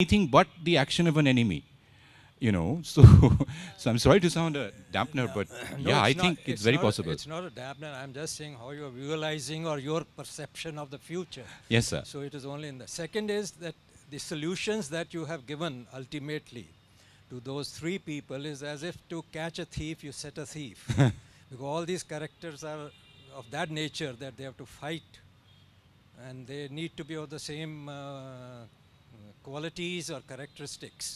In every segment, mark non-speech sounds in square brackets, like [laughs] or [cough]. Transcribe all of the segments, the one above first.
anything but the action of an enemy. You know, [laughs] so so I'm sorry to sound a dampener, but no, yeah, I not, think it's, it's very not, possible. It's not a dampener. I'm just saying how you're visualizing or your perception of the future. Yes, sir. So it is only in the second is that the solutions that you have given ultimately to those three people is as if to catch a thief, you set a thief. [laughs] because all these characters are of that nature that they have to fight and they need to be of the same uh, qualities or characteristics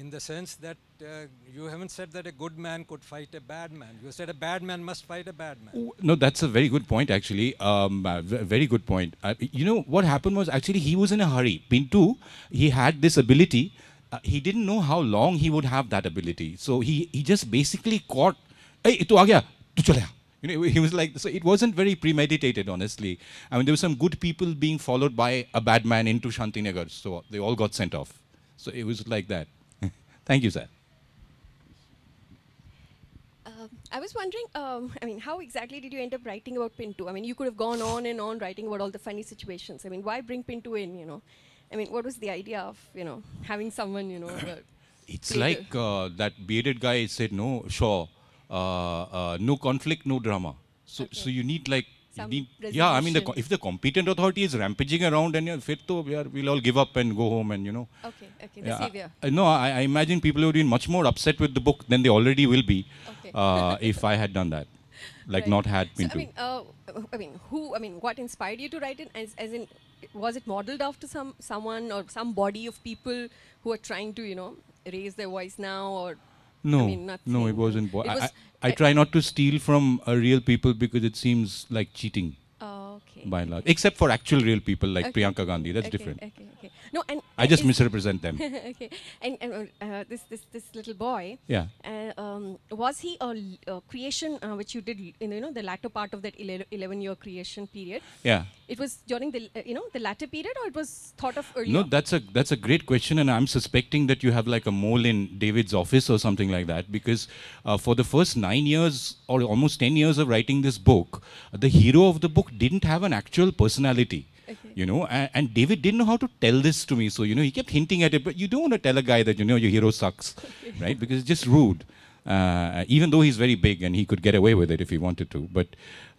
in the sense that uh, you haven't said that a good man could fight a bad man. You said a bad man must fight a bad man. No, that's a very good point, actually. Um, uh, very good point. Uh, you know, what happened was actually he was in a hurry. Pintu, he had this ability. Uh, he didn't know how long he would have that ability. So he, he just basically caught, hey, tu tu you know, he was like, so it wasn't very premeditated, honestly. I mean, there were some good people being followed by a bad man into Shantinagar, so they all got sent off. So it was like that. [laughs] Thank you, sir. Um, I was wondering, um, I mean, how exactly did you end up writing about Pinto? I mean, you could have gone on and on writing about all the funny situations. I mean, why bring Pinto in, you know? I mean, what was the idea of, you know, having someone, you know? [coughs] it's like uh, that bearded guy said, no, sure, uh, uh, no conflict, no drama. So, okay. so you need like, you need, yeah, I mean, the, if the competent authority is rampaging around and you're fit, to, we'll all give up and go home and, you know. Okay, okay, the savior. I, no, I, I, imagine people would be much more upset with the book than they already will be okay. Uh, [laughs] if I had done that like right. not had been so, I mean, uh, I mean, who? I mean, what inspired you to write it? As, as in, was it modeled after some someone or some body of people who are trying to, you know, raise their voice now or no, I mean, no, it wasn't. Bo- it was I, I, I, try not to steal from uh, real people because it seems like cheating by and large, except for actual real people like okay. Priyanka Gandhi. That's okay, different. Okay, okay. No, and I just misrepresent them. [laughs] okay, and, and uh, this this this little boy. Yeah. Uh, um, was he a, a creation uh, which you did in you know the latter part of that eleven year creation period? Yeah. It was during the uh, you know the latter period, or it was thought of earlier. No, that's a that's a great question, and I'm suspecting that you have like a mole in David's office or something like that, because uh, for the first nine years or almost ten years of writing this book, the hero of the book didn't have an an actual personality. Okay. You know, and, and, David didn't know how to tell this to me. So, you know, he kept hinting at it, but you don't want to tell a guy that, you know, your hero sucks, okay. [laughs] right? Because it's just rude. Uh, even though he's very big and he could get away with it if he wanted to. But,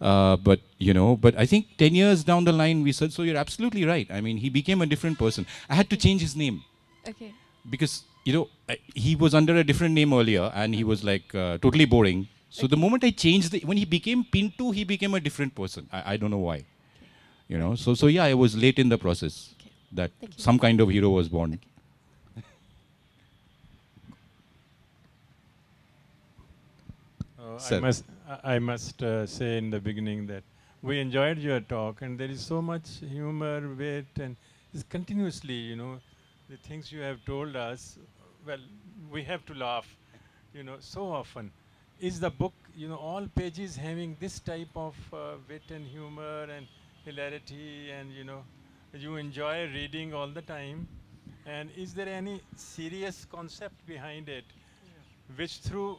uh, but you know, but I think 10 years down the line, we said, so you're absolutely right. I mean, he became a different person. I had to change his name. Okay. Because, you know, he was under a different name earlier and he was like uh, totally boring. So okay. the moment I changed the, when he became Pinto, he became a different person. I, I don't know why you know so so yeah it was late in the process okay. that some kind of hero was born okay. [laughs] Oh, I must, I must uh, say in the beginning that we enjoyed your talk and there is so much humor, wit and it's continuously, you know, the things you have told us, well, we have to laugh, you know, so often. Is the book, you know, all pages having this type of uh, wit and humor and hilarity and you know, you enjoy reading all the time. And is there any serious concept behind it, yeah. which through,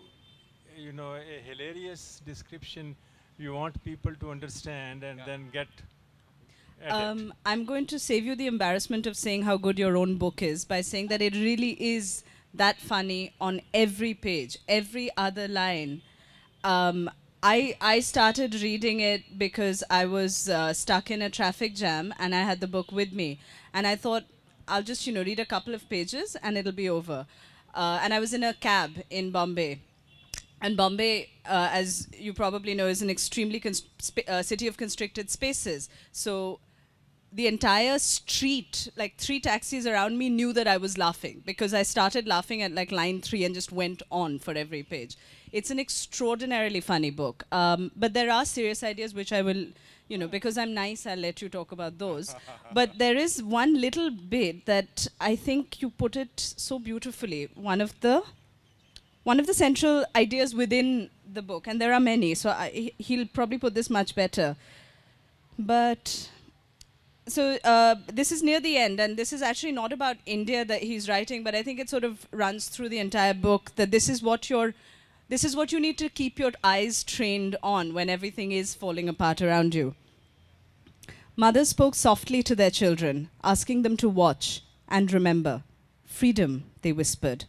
you know, a hilarious description, you want people to understand and yeah. then get um, I'm going to save you the embarrassment of saying how good your own book is by saying that it really is that funny on every page, every other line. Um, I, I started reading it because I was uh, stuck in a traffic jam and I had the book with me. And I thought, I'll just, you know, read a couple of pages and it'll be over. Uh, and I was in a cab in Bombay. And Bombay, uh, as you probably know, is an extremely uh, city of constricted spaces. So the entire street, like three taxis around me, knew that I was laughing because I started laughing at like line three and just went on for every page. It's an extraordinarily funny book. Um, but there are serious ideas which I will, you know, because I'm nice, I'll let you talk about those. [laughs] but there is one little bit that I think you put it so beautifully. One of the one of the central ideas within the book, and there are many, so I, he'll probably put this much better. But so uh, this is near the end, and this is actually not about India that he's writing, but I think it sort of runs through the entire book that this is what your this is what you need to keep your eyes trained on when everything is falling apart around you. Mothers spoke softly to their children, asking them to watch and remember. Freedom, they whispered.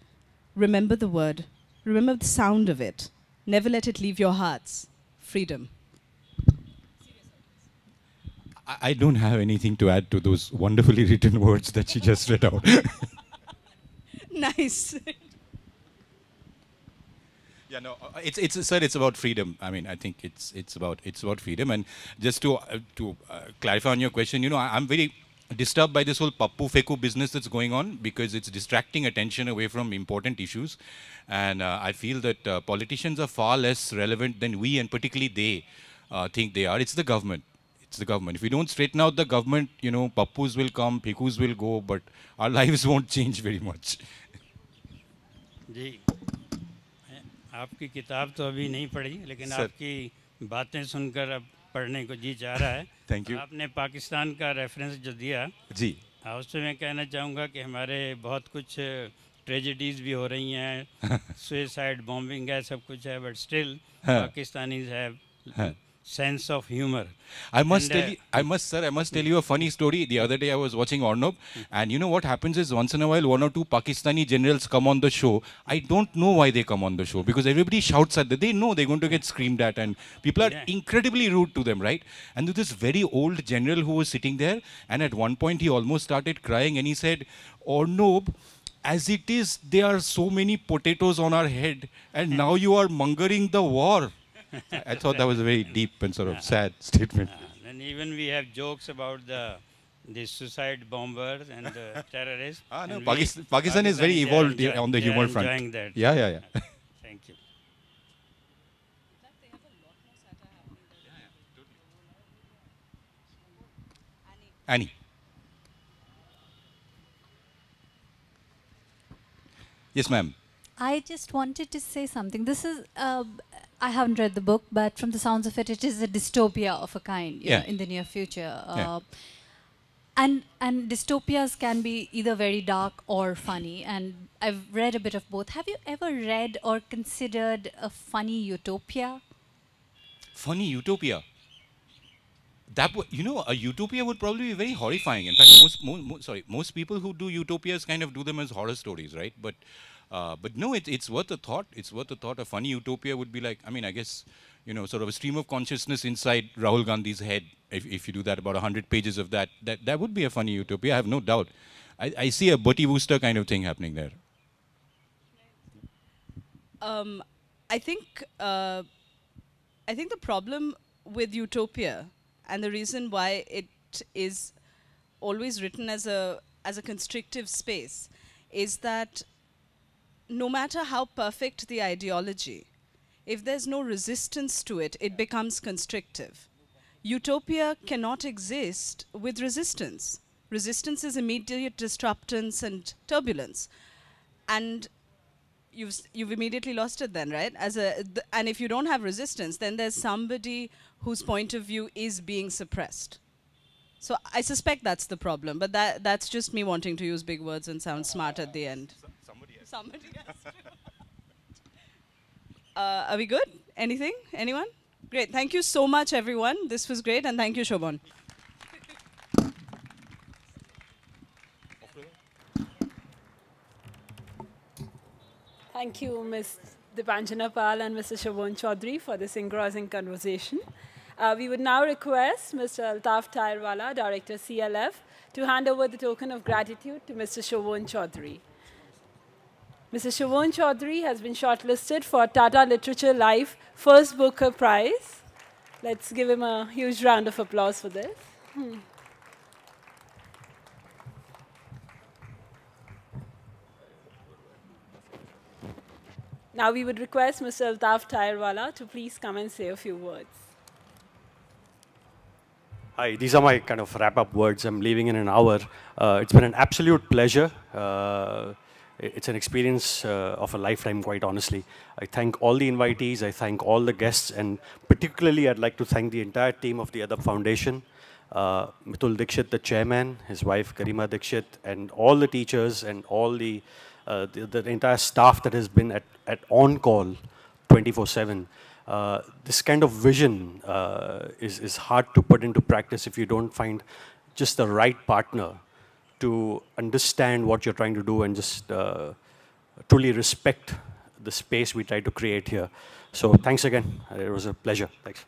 Remember the word. Remember the sound of it. Never let it leave your hearts. Freedom. I don't have anything to add to those wonderfully [laughs] written words that she just read out. [laughs] nice. Yeah, no, uh, it's it's sir, it's about freedom. I mean, I think it's it's about it's about freedom. And just to uh, to uh, clarify on your question, you know, I, am very disturbed by this whole papu feku business that's going on because it's distracting attention away from important issues. And uh, I feel that uh, politicians are far less relevant than we, and particularly they uh, think they are. It's the government. It's the government. If we don't straighten out the government, you know, papus will come, pikus will go, but our [laughs] lives won't change very much. आपकी किताब तो अभी नहीं पढ़ी लेकिन Sir. आपकी बातें सुनकर अब पढ़ने को जी जा रहा है थैंक [laughs] यू आपने पाकिस्तान का रेफरेंस जो दिया जी हाँ उससे मैं कहना चाहूँगा कि हमारे बहुत कुछ ट्रेजिडीज भी हो रही हैं सुसाइड [laughs] बॉम्बिंग है सब कुछ है बट स्टिल हाँ। पाकिस्तानीज है हाँ। sense of humor. I must and tell uh, you, I must, sir, I must tell you a funny story. The other day I was watching Ornob, hmm. and you know what happens is once in a while one or two Pakistani generals come on the show. I don't know why they come on the show because everybody shouts at them. They know they're going to get screamed at, and people are yeah. incredibly rude to them, right? And this very old general who was sitting there, and at one point he almost started crying, and he said, "Ornob." As it is, there are so many potatoes on our head, and hmm. now you are mongering the war. I thought that was a very deep and sort of sad [laughs] statement. and even we have jokes about the the suicide bombers and the [laughs] terrorists. Ah, no, Pakistan, Pakistan, Pakistan, is very evolved enjoy, on the humor front. That. Yeah, yeah, yeah. [laughs] Thank you. Annie. Yes, ma'am. I just wanted to say something. This is uh, I haven't read the book, but from the sounds of it, it is a dystopia of a kind yeah. know, in the near future. Uh, yeah. And and dystopias can be either very dark or funny, and I've read a bit of both. Have you ever read or considered a funny utopia? Funny utopia. That w- you know, a utopia would probably be very horrifying. In fact, most, most sorry, most people who do utopias kind of do them as horror stories, right? But uh, but no, it, it's worth a thought. It's worth a thought. A funny utopia would be like, I mean, I guess, you know, sort of a stream of consciousness inside Rahul Gandhi's head. If, if you do that, about 100 pages of that, that, that would be a funny utopia, I have no doubt. I, I see a Bertie Wooster kind of thing happening there. Um, I think uh, I think the problem with utopia and the reason why it is always written as a as a constrictive space is that no matter how perfect the ideology, if there's no resistance to it, it becomes constrictive. Utopia cannot exist with resistance. Resistance is immediate disruptance and turbulence. And you've, you've immediately lost it then, right? As a, and if you don't have resistance, then there's somebody whose point of view is being suppressed. So I suspect that's the problem, but that, that's just me wanting to use big words and sound smart at the end somebody [laughs] [laughs] uh, are we good? Anything? Anyone? Great. Thank you so much, everyone. This was great, and thank you, Shobhan. Thank you, Ms. Dipanjana Pal and Mr. Shobhan Chaudhary for this engrossing conversation. Uh, we would now request Mr. Altaf Tairwala, Director CLF, to hand over the token of gratitude to Mr. Shobhan Chaudhary. Mrs. Shivon Chaudhary has been shortlisted for Tata Literature Life First Booker Prize. Let's give him a huge round of applause for this. Hmm. Now we would request Mr. Altaf Tairwala to please come and say a few words. Hi, these are my kind of wrap-up words. I'm leaving in an hour. Uh, it's been an absolute pleasure. Uh, it's an experience uh, of a lifetime, quite honestly. I thank all the invitees, I thank all the guests, and particularly I'd like to thank the entire team of the Adab Foundation, uh, Mitul Dikshit, the chairman, his wife Karima Dikshit, and all the teachers and all the, uh, the, the, entire staff that has been at, at on call 24-7. Uh, this kind of vision uh, is, is hard to put into practice if you don't find just the right partner to understand what you're trying to do and just uh, truly respect the space we try to create here. So thanks again. It was a pleasure. Thanks.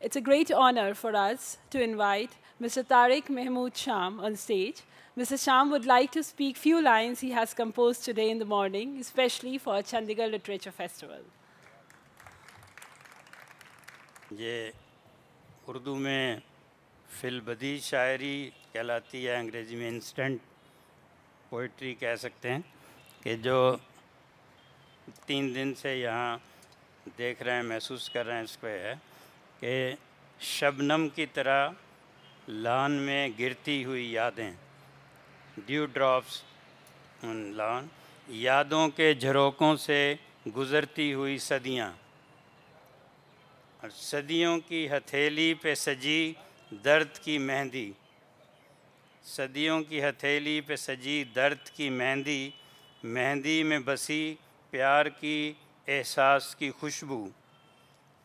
It's a great honor for us to invite Mr. Tariq Mehmood Sham on stage. Mr. Sham would like to speak few lines he has composed today in the morning, especially for Chandigarh Literature Festival. ये उर्दू में फिलबदी शायरी कहलाती है अंग्रेज़ी में instant poetry कह सकते हैं कि जो तीन दिन से यहाँ देख रहे हैं महसूस कर रहे हैं इसको है कि शबनम की तरह लान में गिरती हुई यादें ड्यू ड्रॉप्स लान यादों के झरोकों से गुज़रती हुई सदियाँ और सदियों की हथेली पे सजी दर्द की मेहंदी सदियों की हथेली पे सजी दर्द की मेहंदी मेहंदी में बसी प्यार की एहसास की खुशबू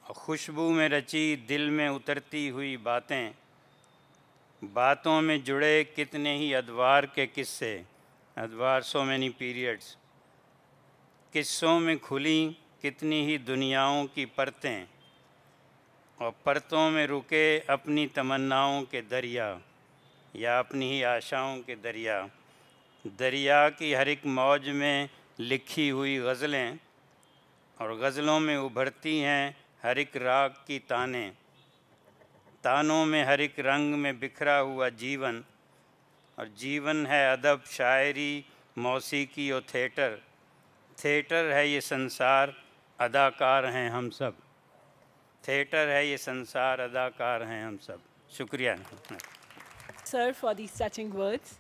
और खुशबू में रची दिल में उतरती हुई बातें बातों में जुड़े कितने ही अदवार के किस्से अदवार सो मैनी पीरियड्स किस्सों में खुली कितनी ही दुनियाओं की परतें और परतों में रुके अपनी तमन्नाओं के दरिया या अपनी ही आशाओं के दरिया दरिया की हर एक मौज में लिखी हुई गज़लें और गज़लों में उभरती हैं हर एक राग की ताने तानों में हर एक रंग में बिखरा हुआ जीवन और जीवन है अदब शायरी मौसीकी और थिएटर थिएटर है ये संसार अदाकार हैं हम सब थिएटर है ये संसार अदाकार हैं हम सब शुक्रिया sir for the touching words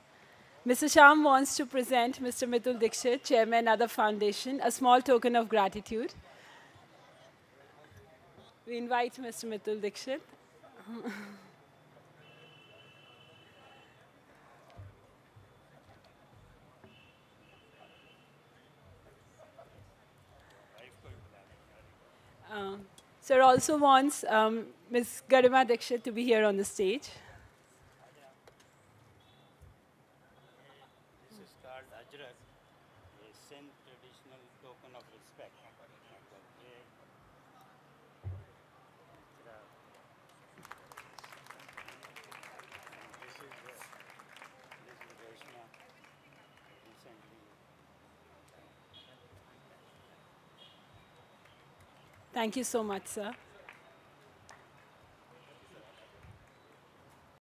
mister Shyam wants to present mister Mitul Dikshit chairman of the foundation a small token of gratitude we invite mister Mitul Dikshit Sir also wants um, Ms. Garima Dixit to be here on the stage. send traditional token of respect. Thank you so much, sir.